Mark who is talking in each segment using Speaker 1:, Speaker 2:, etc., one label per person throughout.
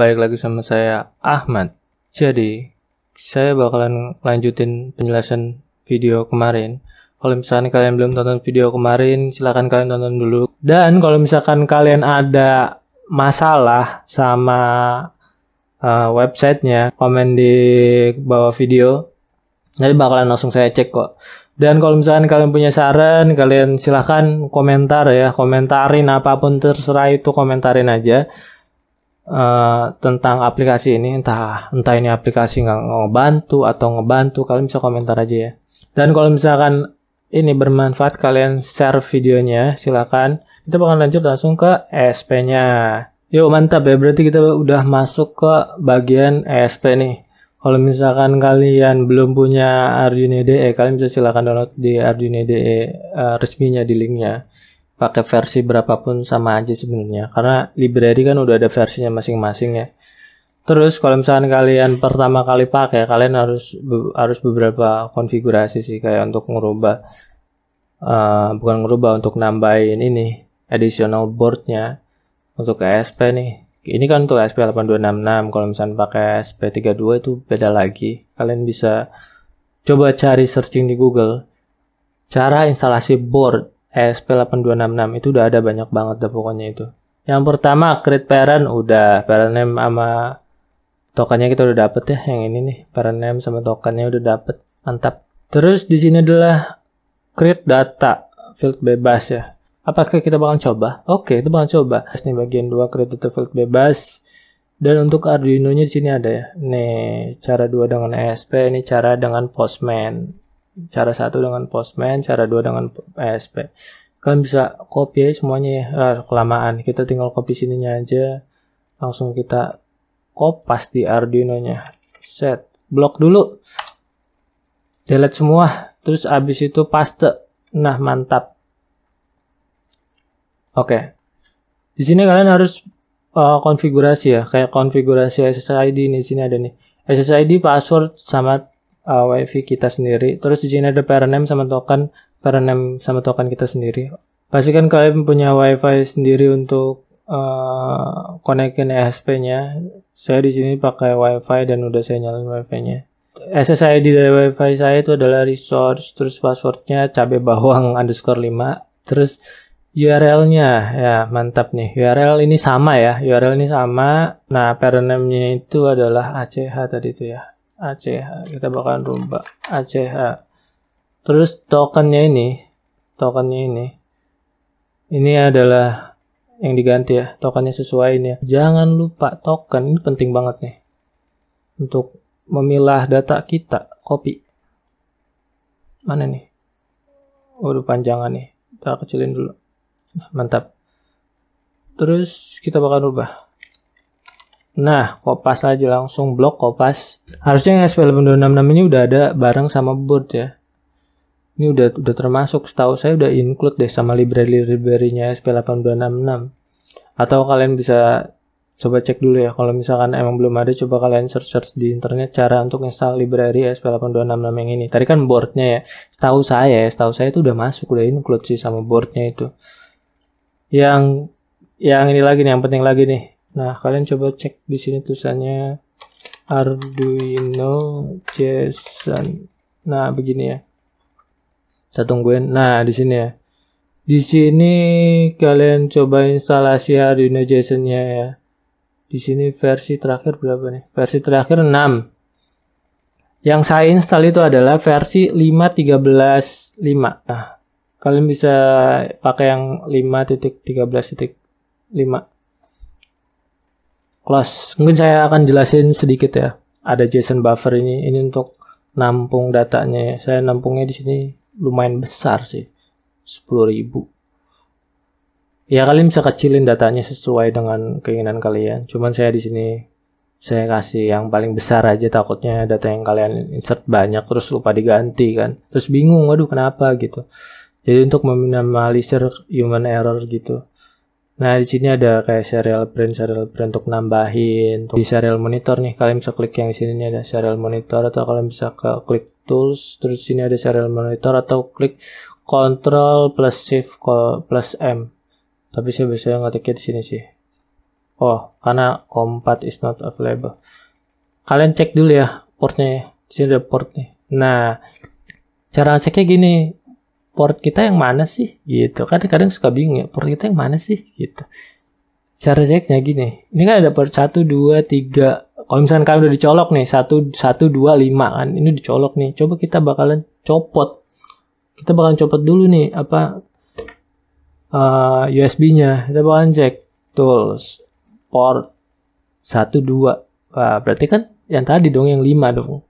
Speaker 1: Baik lagi sama saya Ahmad. Jadi, saya bakalan lanjutin penjelasan video kemarin. Kalau misalkan kalian belum tonton video kemarin, silahkan kalian tonton dulu. Dan kalau misalkan kalian ada masalah sama uh, websitenya, komen di bawah video. Nanti bakalan langsung saya cek kok. Dan kalau misalkan kalian punya saran, kalian silahkan komentar ya. Komentarin apapun terserah itu komentarin aja. Eh, tentang aplikasi ini entah entah ini aplikasi nggak ngebantu atau ngebantu kalian bisa komentar aja ya dan kalau misalkan ini bermanfaat kalian share videonya silakan kita bakal lanjut langsung ke ESP-nya yuk mantap ya berarti kita udah masuk ke bagian ESP nih kalau misalkan kalian belum punya Arduino IDE kalian bisa silakan download di Arduino IDE uh, eh, resminya di linknya pakai versi berapapun sama aja sebenarnya karena library kan udah ada versinya masing-masing ya terus kalau misalkan kalian pertama kali pakai kalian harus be harus beberapa konfigurasi sih kayak untuk ngerubah uh, bukan ngerubah untuk nambahin ini additional boardnya untuk ESP nih ini kan untuk ESP 8266 kalau misalkan pakai ESP 32 itu beda lagi kalian bisa coba cari searching di Google cara instalasi board ESP8266 itu udah ada banyak banget dah pokoknya itu. Yang pertama create parent udah parent name sama tokennya kita udah dapet ya yang ini nih parent name sama tokennya udah dapet mantap. Terus di sini adalah create data field bebas ya. Apakah kita bakal coba? Oke, kita bakal coba. Ini bagian 2 create data field bebas. Dan untuk Arduino-nya di sini ada ya. Nih, cara dua dengan ESP, ini cara dengan Postman cara satu dengan Postman, cara dua dengan PSP. Eh, kalian bisa copy aja semuanya ya, eh, kelamaan. Kita tinggal copy sininya aja, langsung kita kopas di Arduino-nya. Set, blok dulu. Delete semua, terus abis itu paste. Nah, mantap. Oke. Di sini kalian harus uh, konfigurasi ya, kayak konfigurasi SSID ini sini ada nih. SSID, password sama uh, WiFi kita sendiri. Terus di sini ada parent sama token, parent sama token kita sendiri. Pastikan kalian punya WiFi sendiri untuk uh, konekin ESP-nya. Saya di sini pakai WiFi dan udah saya nyalain WiFi-nya. SSID dari WiFi saya itu adalah resource, terus passwordnya cabe bawang underscore 5, terus URL-nya ya mantap nih. URL ini sama ya, URL ini sama. Nah, parent name-nya itu adalah ACH tadi itu ya. ACH kita bakalan rubah ACH terus tokennya ini tokennya ini ini adalah yang diganti ya tokennya sesuai ini ya. jangan lupa token ini penting banget nih untuk memilah data kita copy mana nih waduh udah panjangan nih kita kecilin dulu mantap terus kita bakal rubah Nah, Kopas aja langsung blok Kopas. Harusnya yang sp 8266 ini udah ada bareng sama board ya. Ini udah udah termasuk setahu saya udah include deh sama library-library-nya sp 8266. Atau kalian bisa coba cek dulu ya kalau misalkan emang belum ada coba kalian search search di internet cara untuk install library SP8266 yang ini tadi kan boardnya ya setahu saya ya setahu saya itu udah masuk udah include sih sama boardnya itu yang yang ini lagi nih yang penting lagi nih Nah, kalian coba cek di sini tulisannya Arduino JSON. Nah, begini ya. Kita tungguin. Nah, di sini ya. Di sini kalian coba instalasi Arduino JSON-nya ya. Di sini versi terakhir berapa nih? Versi terakhir 6. Yang saya install itu adalah versi 5.13.5. Nah, kalian bisa pakai yang 5.13.5. Plus Mungkin saya akan jelasin sedikit ya. Ada JSON buffer ini, ini untuk nampung datanya. Saya nampungnya di sini lumayan besar sih, 10.000. Ya kalian bisa kecilin datanya sesuai dengan keinginan kalian. Cuman saya di sini saya kasih yang paling besar aja takutnya data yang kalian insert banyak terus lupa diganti kan terus bingung waduh kenapa gitu jadi untuk meminimalisir human error gitu Nah, di sini ada kayak serial print, serial print untuk nambahin. Di serial monitor nih, kalian bisa klik yang di sini ada serial monitor atau kalian bisa ke klik tools, terus sini ada serial monitor atau klik control plus shift plus M. Tapi saya biasanya ngetiknya di sini sih. Oh, karena COM4 is not available. Kalian cek dulu ya portnya ya. Di sini ada port nih. Nah, cara ceknya gini, port kita yang mana sih gitu kadang-kadang suka bingung ya port kita yang mana sih gitu cara ceknya gini ini kan ada port 1, 2, 3 kalau misalkan kalian udah dicolok nih 1, 1, 2, 5 kan ini dicolok nih coba kita bakalan copot kita bakalan copot dulu nih apa uh, eh, USB nya kita bakalan cek tools port 1, 2 Wah, berarti kan yang tadi dong yang 5 dong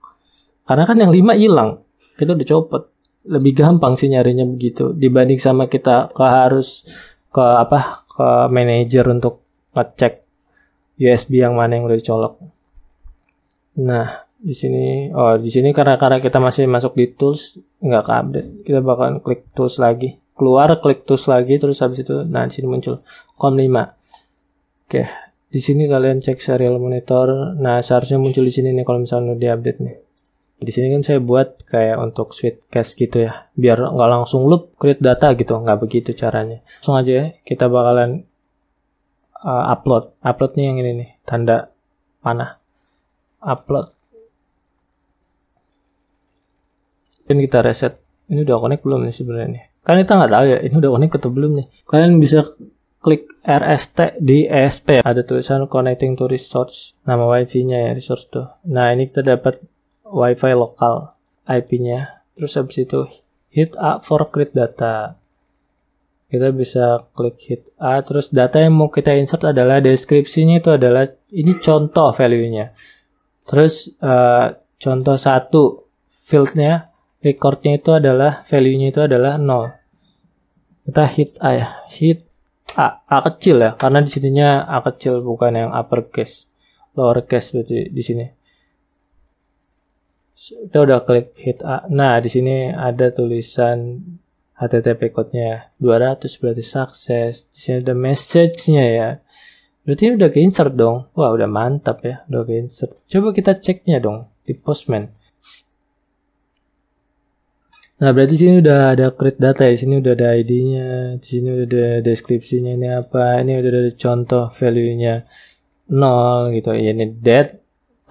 Speaker 1: karena kan yang 5 hilang kita udah copot lebih gampang sih nyarinya begitu dibanding sama kita ke harus ke apa ke manajer untuk ngecek USB yang mana yang udah dicolok. Nah, di sini oh di sini karena karena kita masih masuk di tools nggak ke update. Kita bakalan klik tools lagi. Keluar klik tools lagi terus habis itu nah di sini muncul com 5. Oke, di sini kalian cek serial monitor. Nah, seharusnya muncul di sini nih kalau misalnya udah update nih di sini kan saya buat kayak untuk sweet cache gitu ya biar nggak langsung loop create data gitu nggak begitu caranya langsung aja ya kita bakalan uh, upload uploadnya yang ini nih tanda panah upload dan kita reset ini udah connect belum nih sebenarnya nih kalian kita nggak tahu ya ini udah connect atau belum nih kalian bisa klik RST di ESP ada tulisan connecting to resource nama wifi nya ya resource tuh nah ini kita dapat WiFi lokal IP-nya. Terus habis itu hit A for create data. Kita bisa klik hit A, terus data yang mau kita insert adalah deskripsinya itu adalah ini contoh value-nya. Terus uh, contoh satu field-nya fieldnya nya itu adalah value-nya itu adalah 0. Kita hit A ya, hit A, A kecil ya, karena di sininya A kecil bukan yang uppercase. Lowercase berarti di sini kita udah klik hit A. Nah, di sini ada tulisan HTTP code-nya 200 berarti sukses. Di sini ada message-nya ya. Berarti udah ke insert dong. Wah, udah mantap ya, udah ke insert. Coba kita ceknya dong di Postman. Nah, berarti sini udah ada create data ya. Sini udah ada ID-nya, di sini udah ada deskripsinya ini apa, ini udah ada contoh value-nya 0 gitu. Ini dead,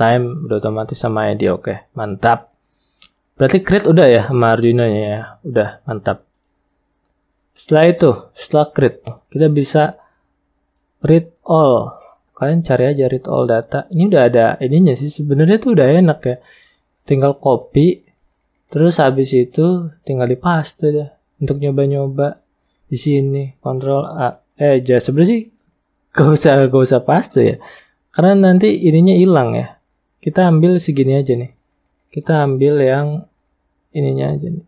Speaker 1: time udah otomatis sama ID oke okay, mantap berarti create udah ya sama Arduino nya ya udah mantap setelah itu setelah create kita bisa read all kalian cari aja read all data ini udah ada ininya sih sebenarnya tuh udah enak ya tinggal copy terus habis itu tinggal di paste ya untuk nyoba-nyoba di sini kontrol A eh jadi sebenarnya sih gak usah gak usah paste ya karena nanti ininya hilang ya kita ambil segini aja nih. Kita ambil yang ininya aja nih.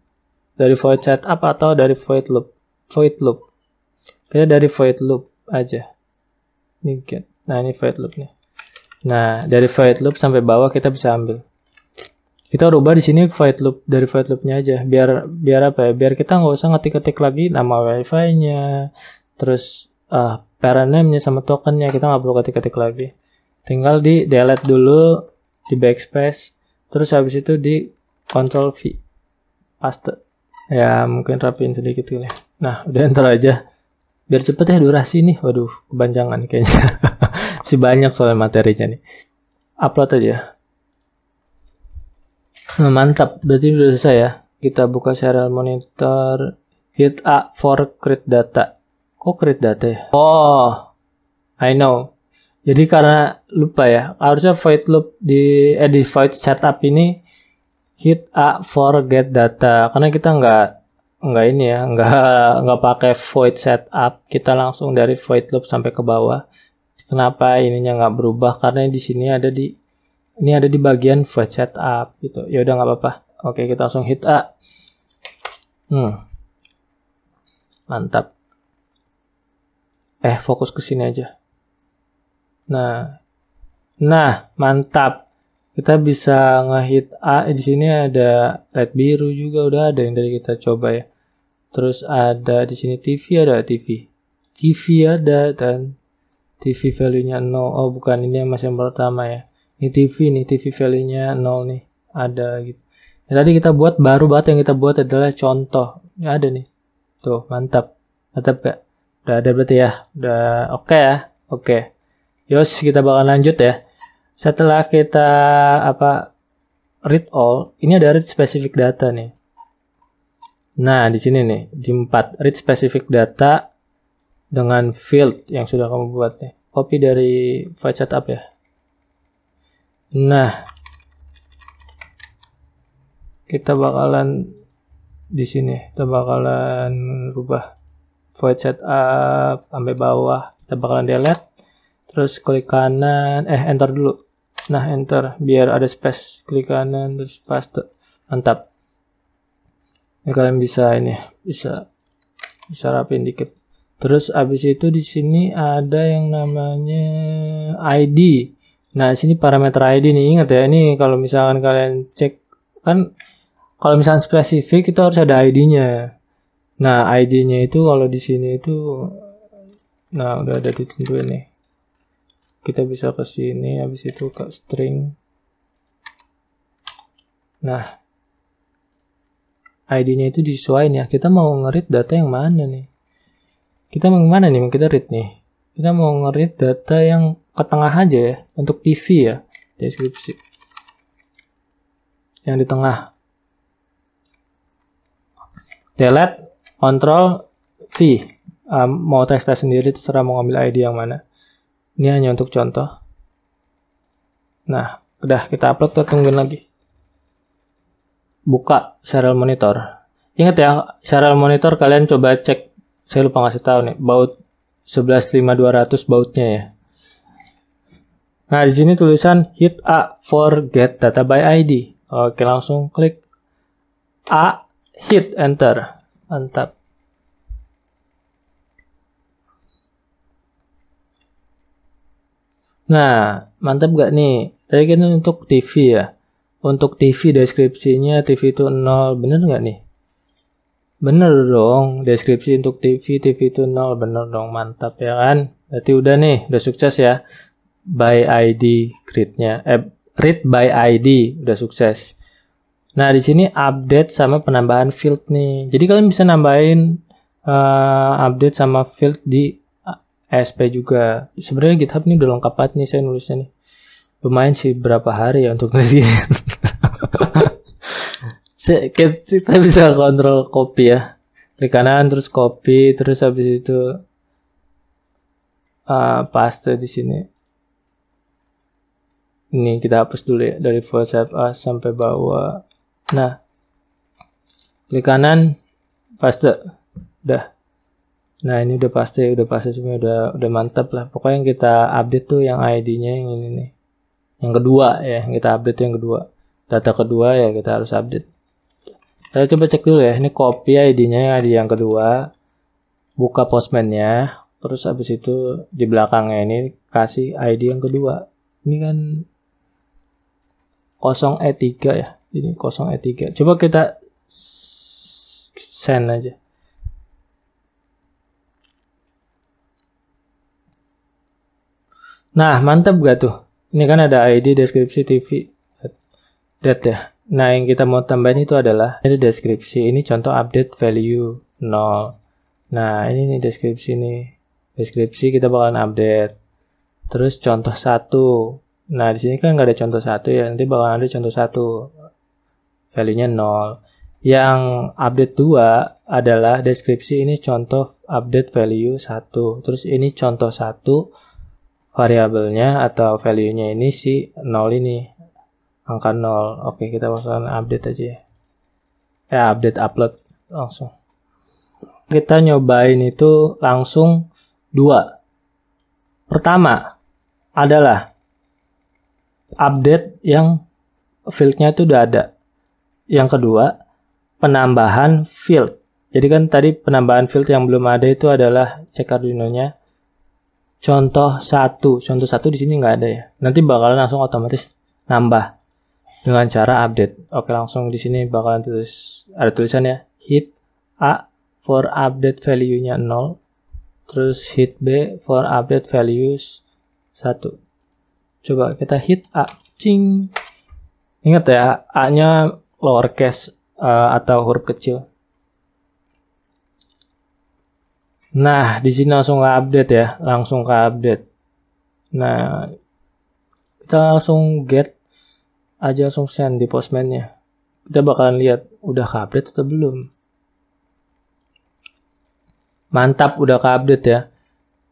Speaker 1: Dari void setup atau dari void loop. Void loop. Kita dari void loop aja. Ini get. Nah, ini void loop nih. Nah, dari void loop sampai bawah kita bisa ambil. Kita rubah di sini void loop dari void loopnya aja. Biar biar apa ya? Biar kita nggak usah ngetik-ketik lagi nama wifi-nya, terus uh, parent name-nya sama tokennya kita nggak perlu ketik-ketik lagi. Tinggal di delete dulu di backspace terus habis itu di control V paste ya mungkin rapiin sedikit kali ya. nah udah ntar aja biar cepet ya durasi nih waduh kebanjangan kayaknya si banyak soal materinya nih upload aja ya. nah, mantap berarti udah selesai ya kita buka serial monitor hit A for create data kok create data ya oh I know jadi karena lupa ya, harusnya void loop di eh, di void setup ini hit a for get data karena kita nggak nggak ini ya nggak nggak pakai void setup kita langsung dari void loop sampai ke bawah kenapa ininya nggak berubah karena di sini ada di ini ada di bagian void setup gitu ya udah nggak apa-apa oke kita langsung hit a hmm. mantap eh fokus ke sini aja Nah, nah mantap. Kita bisa ngehit A eh, di sini ada LED biru juga udah ada yang dari kita coba ya. Terus ada di sini TV ada TV. TV ada dan TV value-nya 0. Oh, bukan ini yang masih yang pertama ya. Ini TV nih, TV value-nya 0 nih. Ada gitu. Ya, tadi kita buat baru banget yang kita buat adalah contoh. Ya ada nih. Tuh, mantap. Mantap gak? Udah ada berarti ya. Udah oke okay ya. Oke. Okay. Yos, kita bakal lanjut ya. Setelah kita apa read all, ini ada read specific data nih. Nah, di sini nih, di 4 read specific data dengan field yang sudah kamu buat nih. Copy dari file setup ya. Nah, kita bakalan di sini, kita bakalan rubah void setup sampai bawah, kita bakalan delete terus klik kanan eh enter dulu nah enter biar ada space klik kanan terus paste mantap ya, kalian bisa ini bisa bisa rapin dikit terus abis itu di sini ada yang namanya ID nah sini parameter ID nih ingat ya ini kalau misalkan kalian cek kan kalau misalkan spesifik itu harus ada ID-nya nah ID-nya itu kalau di sini itu nah udah ada ditentuin nih kita bisa ke sini habis itu ke string nah ID-nya itu disesuaikan ya kita mau ngerit data yang mana nih kita mau mana nih mau kita read nih kita mau ngerit data yang ke tengah aja ya untuk TV ya deskripsi yang di tengah delete control V um, mau tes tes sendiri terserah mau ngambil ID yang mana ini hanya untuk contoh. Nah, udah kita upload, kita tungguin lagi. Buka serial monitor. Ingat ya, serial monitor kalian coba cek. Saya lupa ngasih tahu nih, baut 115200 bautnya ya. Nah, di sini tulisan hit A for get data by ID. Oke, langsung klik A, hit enter. Mantap. Nah, mantap gak nih? Tadi kan untuk TV ya. Untuk TV deskripsinya TV itu 0, bener gak nih? Bener dong, deskripsi untuk TV, TV itu 0, bener dong, mantap ya kan? Berarti udah nih, udah sukses ya. By ID grid-nya, eh, read by ID, udah sukses. Nah, di sini update sama penambahan field nih. Jadi kalian bisa nambahin uh, update sama field di SP juga. Sebenarnya GitHub ini udah lengkap banget nih saya nulisnya nih. Lumayan sih berapa hari ya untuk nulis gini. saya, kita bisa kontrol copy ya. Klik kanan terus copy terus habis itu uh, paste di sini. Ini kita hapus dulu ya dari file save sampai bawah. Nah, klik kanan paste. dah Nah ini udah pasti, udah pasti semua udah udah mantap lah. Pokoknya yang kita update tuh yang ID-nya yang ini nih. Yang kedua ya, yang kita update yang kedua. Data kedua ya kita harus update. kita coba cek dulu ya. Ini copy ID-nya yang ID yang kedua. Buka postman-nya. Terus habis itu di belakangnya ini kasih ID yang kedua. Ini kan 0E3 ya. Ini 0E3. Coba kita send aja. Nah, mantap gak tuh? Ini kan ada ID deskripsi TV. That ya. Nah, yang kita mau tambahin itu adalah ini deskripsi. Ini contoh update value 0. Nah, ini nih deskripsi nih. Deskripsi kita bakalan update. Terus contoh satu. Nah, di sini kan nggak ada contoh satu ya. Nanti bakalan ada contoh satu. Value-nya 0. Yang update 2 adalah deskripsi ini contoh update value 1. Terus ini contoh 1 variabelnya atau value-nya ini si 0 ini angka 0 oke kita langsung update aja ya eh, update upload langsung kita nyobain itu langsung dua pertama adalah update yang fieldnya itu udah ada yang kedua penambahan field jadi kan tadi penambahan field yang belum ada itu adalah cek Arduino nya contoh satu contoh satu di sini nggak ada ya nanti bakalan langsung otomatis nambah dengan cara update oke langsung di sini bakalan tulis ada tulisan ya hit a for update value nya 0 terus hit b for update values 1 coba kita hit a cing ingat ya a nya lowercase uh, atau huruf kecil Nah, di sini langsung ke update ya, langsung ke update. Nah, kita langsung get aja langsung send di postman-nya. Kita bakalan lihat udah ke update atau belum. Mantap, udah ke update ya.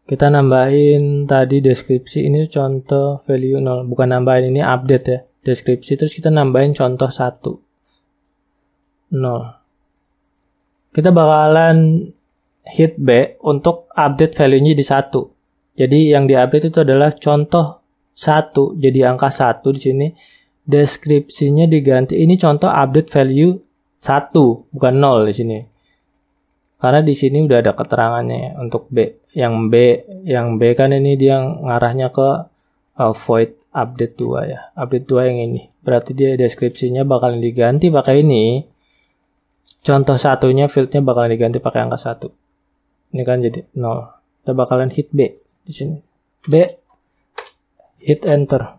Speaker 1: Kita nambahin tadi deskripsi ini contoh value 0, bukan nambahin ini update ya. Deskripsi terus kita nambahin contoh 1. 0. Kita bakalan hit B untuk update value-nya di satu. Jadi yang di update itu adalah contoh satu, jadi angka satu di sini. Deskripsinya diganti. Ini contoh update value satu, bukan nol di sini. Karena di sini udah ada keterangannya untuk B. Yang B, yang B kan ini dia ngarahnya ke uh, void update 2 ya. Update 2 yang ini. Berarti dia deskripsinya bakal diganti pakai ini. Contoh satunya fieldnya bakal diganti pakai angka satu. Ini kan jadi 0. Kita bakalan hit B di sini. B hit enter.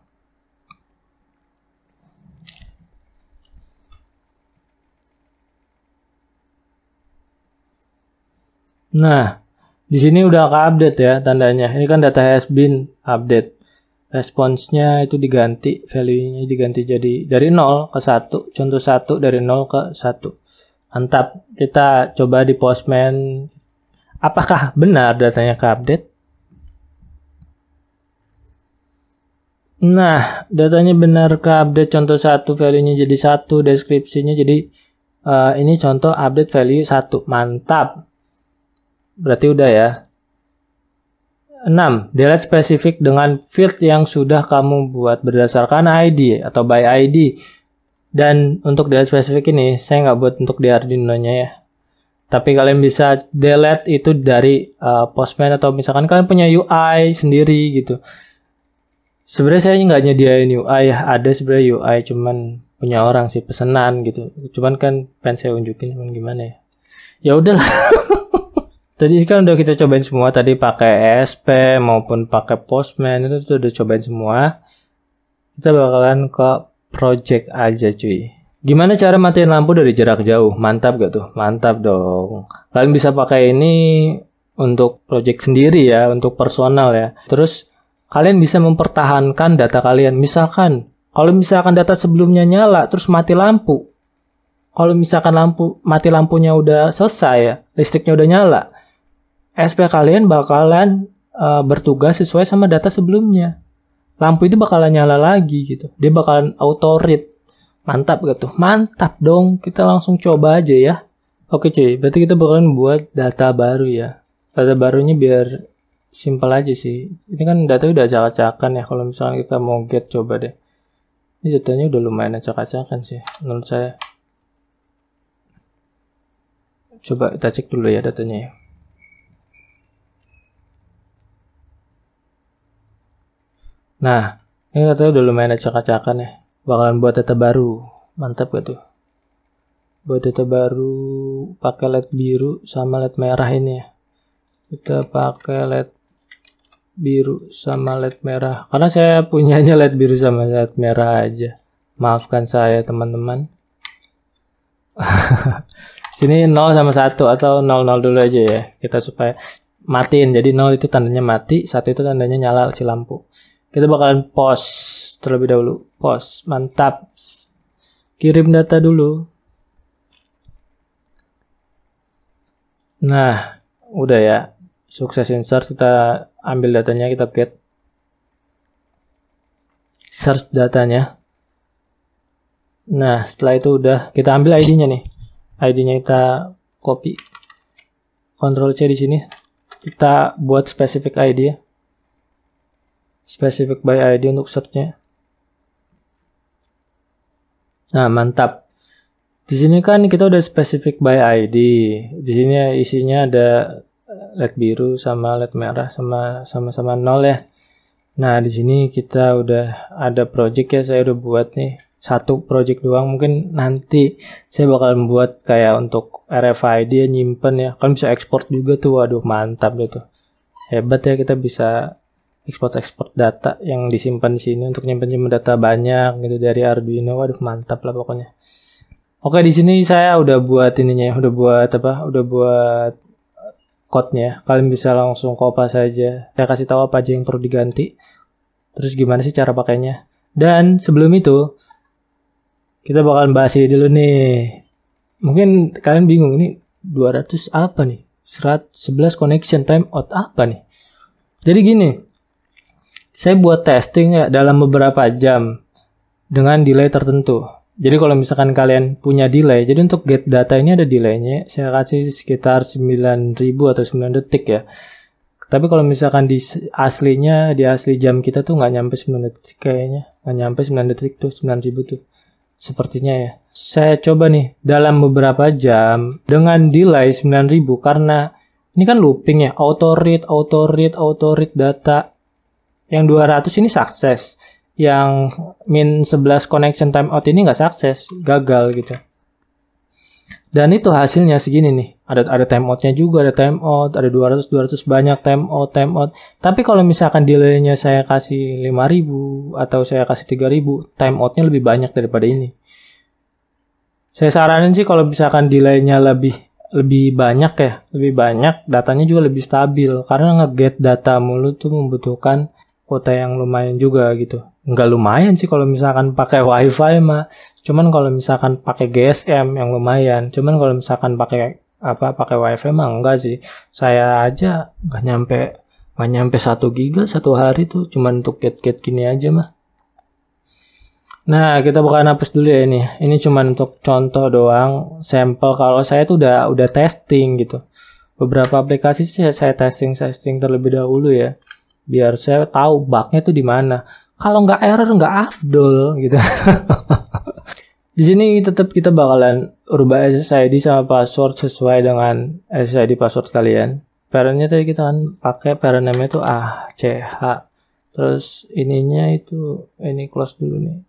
Speaker 1: Nah, di sini udah ke update ya tandanya. Ini kan data has been update. Responsnya itu diganti, value-nya diganti jadi dari 0 ke 1, contoh 1 dari 0 ke 1. Mantap. Kita coba di Postman, Apakah benar datanya ke Nah, datanya benar ke update contoh satu value-nya jadi satu deskripsinya jadi uh, ini contoh update value satu Mantap. Berarti udah ya. 6. Delete spesifik dengan field yang sudah kamu buat berdasarkan ID atau by ID. Dan untuk delete spesifik ini, saya nggak buat untuk di Arduino-nya ya tapi kalian bisa delete itu dari uh, Postman atau misalkan kalian punya UI sendiri gitu. Sebenarnya saya nggak nyediain UI, ada sebenarnya UI cuman punya orang sih pesenan gitu. Cuman kan pengen saya unjukin cuman gimana ya. Ya udahlah. tadi kan udah kita cobain semua tadi pakai ESP maupun pakai Postman itu, tuh udah cobain semua. Kita bakalan ke project aja cuy. Gimana cara matiin lampu dari jarak jauh? Mantap gak tuh? Mantap dong. Kalian bisa pakai ini untuk project sendiri ya, untuk personal ya. Terus kalian bisa mempertahankan data kalian. Misalkan, kalau misalkan data sebelumnya nyala, terus mati lampu. Kalau misalkan lampu mati lampunya udah selesai ya, listriknya udah nyala, SP kalian bakalan uh, bertugas sesuai sama data sebelumnya. Lampu itu bakalan nyala lagi gitu. Dia bakalan auto read Mantap gak tuh? Mantap dong. Kita langsung coba aja ya. Oke cuy, berarti kita bakalan buat data baru ya. Data barunya biar simple aja sih. Ini kan data udah acak-acakan ya. Kalau misalnya kita mau get coba deh. Ini datanya udah lumayan acak-acakan sih menurut saya. Coba kita cek dulu ya datanya ya. Nah, ini katanya udah lumayan acak-acakan ya bakalan buat data baru mantap gak tuh buat data baru pakai led biru sama led merah ini ya kita pakai led biru sama led merah karena saya punyanya led biru sama led merah aja maafkan saya teman-teman sini 0 sama 1 atau 00 dulu aja ya kita supaya matiin jadi 0 itu tandanya mati 1 itu tandanya nyala si lampu kita bakalan pause terlebih dahulu Pos, mantap. Kirim data dulu. Nah, udah ya. Sukses insert, kita ambil datanya, kita get. Search datanya. Nah, setelah itu udah. Kita ambil ID-nya nih. ID-nya kita copy. Ctrl C di sini. Kita buat specific ID ya. Specific by ID untuk search-nya. Nah, mantap. Di sini kan kita udah spesifik by ID. Di sini isinya ada eh, led biru sama led merah sama sama-sama nol ya. Nah, di sini kita udah ada project ya saya udah buat nih satu project doang mungkin nanti saya bakal membuat kayak untuk RFID ya nyimpen ya. kan bisa ekspor juga tuh. Waduh, mantap deh tuh. Hebat ya kita bisa ekspor-ekspor data yang disimpan di sini untuk nyimpan-nyimpan data banyak gitu dari Arduino. Waduh mantap lah pokoknya. Oke di sini saya udah buat ininya, ya, udah buat apa? Udah buat eh, code-nya. Ya. Kalian bisa langsung copy saja. Saya kasih tahu apa aja yang perlu diganti. Terus gimana sih cara pakainya? Dan sebelum itu kita bakal bahas ini dulu nih. Mungkin kalian bingung ini 200 apa nih? 111 connection time out apa nih? Jadi gini, saya buat testing ya dalam beberapa jam dengan delay tertentu. Jadi kalau misalkan kalian punya delay, jadi untuk get data ini ada delaynya, saya kasih sekitar 9000 atau 9 detik ya. Tapi kalau misalkan di aslinya, di asli jam kita tuh nggak nyampe 9 detik kayaknya. Nggak nyampe 9 detik tuh, 9000 tuh. Sepertinya ya. Saya coba nih, dalam beberapa jam, dengan delay 9000 karena ini kan looping ya, auto read, auto read, auto read data yang 200 ini sukses. Yang min 11 connection timeout ini nggak sukses, gagal gitu. Dan itu hasilnya segini nih. Ada ada timeoutnya juga, ada timeout, ada 200 200 banyak timeout timeout. Tapi kalau misalkan delaynya saya kasih 5000 atau saya kasih 3000, timeoutnya lebih banyak daripada ini. Saya saranin sih kalau misalkan delaynya lebih lebih banyak ya, lebih banyak datanya juga lebih stabil karena ngeget data mulu tuh membutuhkan kuota yang lumayan juga gitu. Nggak lumayan sih kalau misalkan pakai WiFi mah. Cuman kalau misalkan pakai GSM yang lumayan. Cuman kalau misalkan pakai apa pakai WiFi mah enggak sih. Saya aja nggak nyampe nggak nyampe 1 giga satu hari tuh cuman untuk get-get gini aja mah. Nah, kita bukan hapus dulu ya ini. Ini cuman untuk contoh doang, sampel kalau saya tuh udah udah testing gitu. Beberapa aplikasi sih saya testing testing terlebih dahulu ya biar saya tahu bugnya tuh di mana kalau nggak error nggak afdol gitu di sini tetap kita bakalan rubah SSID sama password sesuai dengan SSID password kalian parentnya tadi kita kan pakai parent name itu ach terus ininya itu ini close dulu nih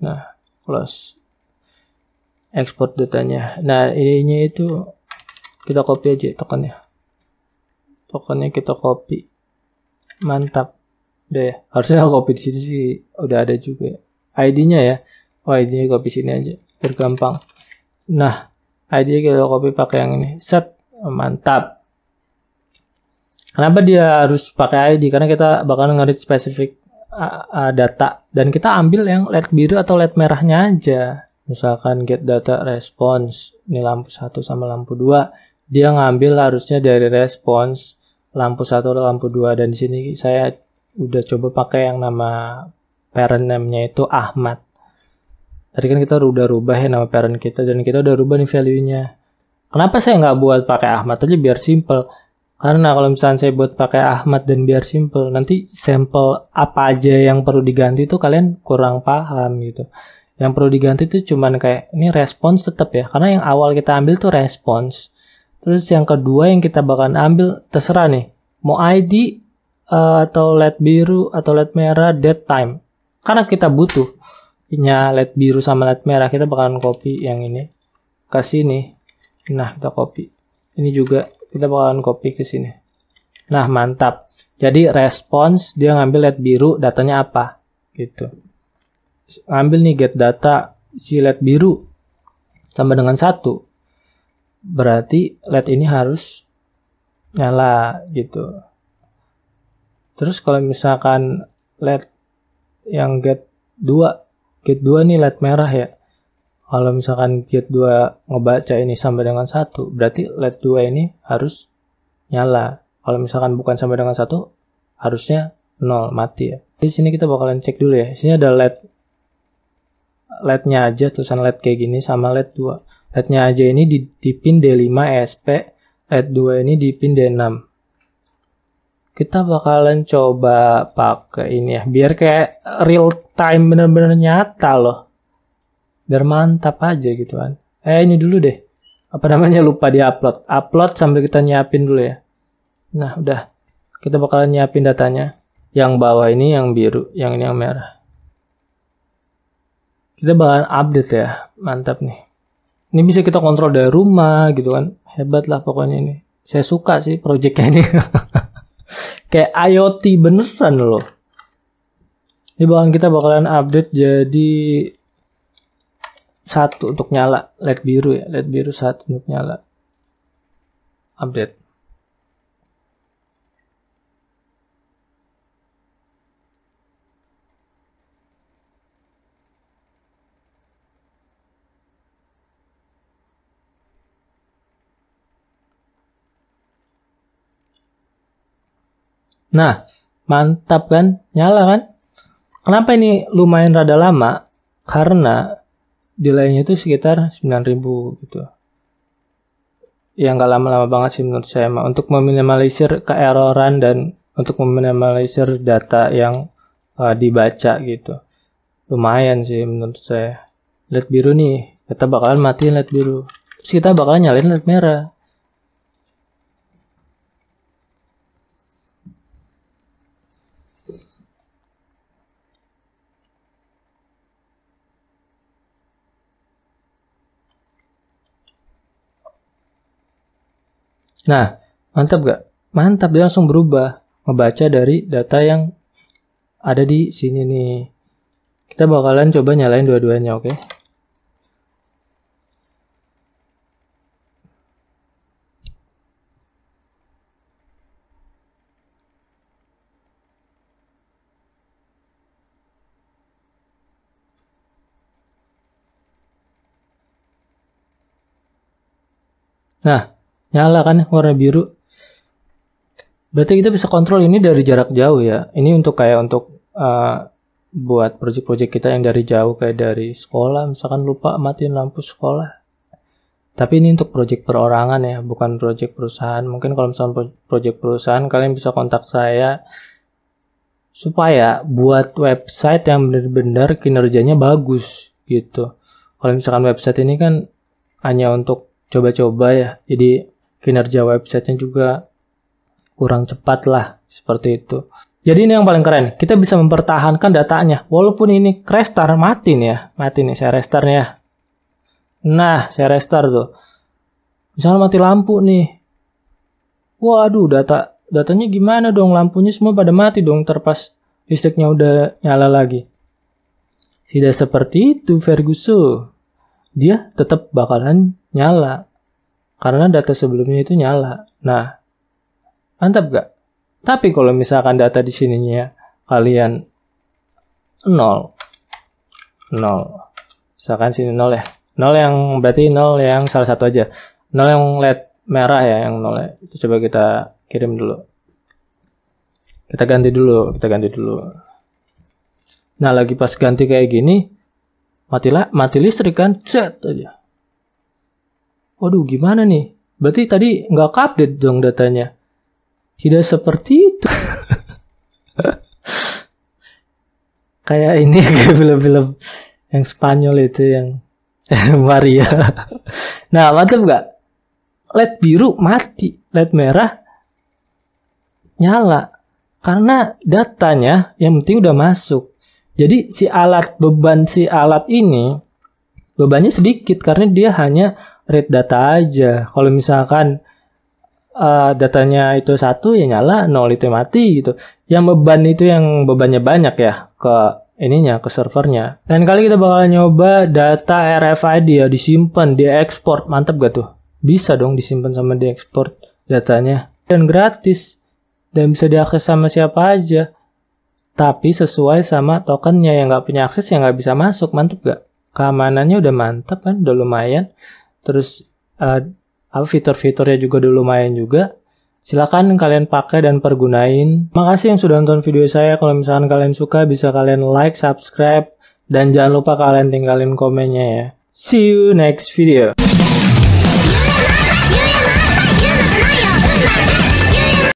Speaker 1: nah close export datanya nah ininya itu kita copy aja tokennya pokoknya kita copy mantap deh ya harusnya copy di sini sih udah ada juga ya. ID-nya ya oh ID-nya copy sini aja bergampang nah ID-nya kita copy pakai yang ini set mantap kenapa dia harus pakai ID karena kita bakal ngerit spesifik data dan kita ambil yang LED biru atau LED merahnya aja misalkan get data response ini lampu satu sama lampu 2 dia ngambil harusnya dari response lampu satu lampu dua dan di sini saya udah coba pakai yang nama parent name-nya itu Ahmad. Tadi kan kita udah rubah ya nama parent kita dan kita udah rubah nih value-nya. Kenapa saya nggak buat pakai Ahmad aja biar simple? Karena kalau misalnya saya buat pakai Ahmad dan biar simple, nanti sampel apa aja yang perlu diganti tuh kalian kurang paham gitu. Yang perlu diganti tuh cuman kayak ini respons tetap ya, karena yang awal kita ambil tuh respons. Terus yang kedua yang kita bakal ambil terserah nih. Mau ID uh, eh, atau LED biru atau LED merah dead time. Karena kita butuh punya LED biru sama LED merah kita bakalan copy yang ini ke sini. Nah, kita copy. Ini juga kita bakalan copy ke sini. Nah, mantap. Jadi response dia ngambil LED biru datanya apa gitu. Ambil nih get data si LED biru sama dengan satu berarti LED ini harus nyala gitu. Terus kalau misalkan LED yang gate 2, gate 2 ini LED merah ya. Kalau misalkan gate 2 ngebaca ini sama dengan 1, berarti LED 2 ini harus nyala. Kalau misalkan bukan sama dengan 1, harusnya 0 mati ya. Di sini kita bakalan cek dulu ya. Di sini ada LED LED-nya aja tulisan LED kayak gini sama LED 2. LED-nya aja ini di, di pin D5 ESP, LED 2 ini di pin D6. Kita bakalan coba pakai ini ya, biar kayak real time bener-bener nyata loh. Biar mantap aja gitu kan. Eh ini dulu deh, apa namanya lupa di upload. Upload sambil kita nyiapin dulu ya. Nah udah, kita bakalan nyiapin datanya. Yang bawah ini yang biru, yang ini yang merah. Kita bakalan update ya, mantap nih ini bisa kita kontrol dari rumah gitu kan hebat lah pokoknya ini saya suka sih projectnya ini kayak IoT beneran loh ini bahkan kita bakalan update jadi satu untuk nyala led biru ya led biru satu untuk nyala update Nah, mantap kan? Nyala kan? Kenapa ini lumayan rada lama? Karena delaynya itu sekitar 9000 gitu. Ya nggak lama-lama banget sih menurut saya mah. Untuk meminimalisir keeroran dan untuk meminimalisir data yang uh, dibaca gitu. Lumayan sih menurut saya. LED biru nih, kita bakalan matiin LED biru. Terus kita bakalan nyalain LED merah. Nah, mantap gak? Mantap, dia langsung berubah. membaca dari data yang ada di sini nih. Kita bakalan coba nyalain dua-duanya, oke? Okay? Nah, nyala kan warna biru. Berarti kita bisa kontrol ini dari jarak jauh ya. Ini untuk kayak untuk uh, buat project-project kita yang dari jauh kayak dari sekolah, misalkan lupa matiin lampu sekolah. Tapi ini untuk project perorangan ya, bukan project perusahaan. Mungkin kalau misalkan project perusahaan kalian bisa kontak saya supaya buat website yang benar-benar kinerjanya bagus gitu. Kalau misalkan website ini kan hanya untuk coba-coba ya. Jadi kinerja websitenya juga kurang cepat lah seperti itu. Jadi ini yang paling keren, kita bisa mempertahankan datanya walaupun ini restart mati ya, nih ya, mati nih saya restart nih ya. Nah, saya restart tuh. Misalnya mati lampu nih. Waduh, data datanya gimana dong? Lampunya semua pada mati dong terpas listriknya udah nyala lagi. Tidak seperti itu Ferguson. Dia tetap bakalan nyala karena data sebelumnya itu nyala. Nah, mantap gak? Tapi kalau misalkan data di sininya kalian 0, 0. Misalkan sini 0 ya. 0 yang berarti 0 yang salah satu aja. 0 yang LED merah ya yang 0 ya. Itu coba kita kirim dulu. Kita ganti dulu, kita ganti dulu. Nah, lagi pas ganti kayak gini matilah, mati listrik kan, cet aja. Waduh, gimana nih? Berarti tadi nggak update dong datanya. Tidak seperti itu. Kayak ini film-film yang Spanyol itu yang Maria. nah, mantap nggak? LED biru mati, LED merah nyala. Karena datanya yang penting udah masuk. Jadi si alat beban si alat ini bebannya sedikit karena dia hanya read data aja. Kalau misalkan uh, datanya itu satu ya nyala, nol itu mati gitu. Yang beban itu yang bebannya banyak ya ke ininya ke servernya. Dan kali kita bakal nyoba data RFID ya disimpan, diekspor. Mantap gak tuh? Bisa dong disimpan sama diekspor datanya dan gratis dan bisa diakses sama siapa aja. Tapi sesuai sama tokennya yang nggak punya akses yang nggak bisa masuk, mantap gak? Keamanannya udah mantap kan, udah lumayan terus uh, fitur-fiturnya juga dulu lumayan juga. Silahkan kalian pakai dan pergunain. Makasih yang sudah nonton video saya. Kalau misalkan kalian suka bisa kalian like, subscribe, dan jangan lupa kalian tinggalin komennya ya. See you next video.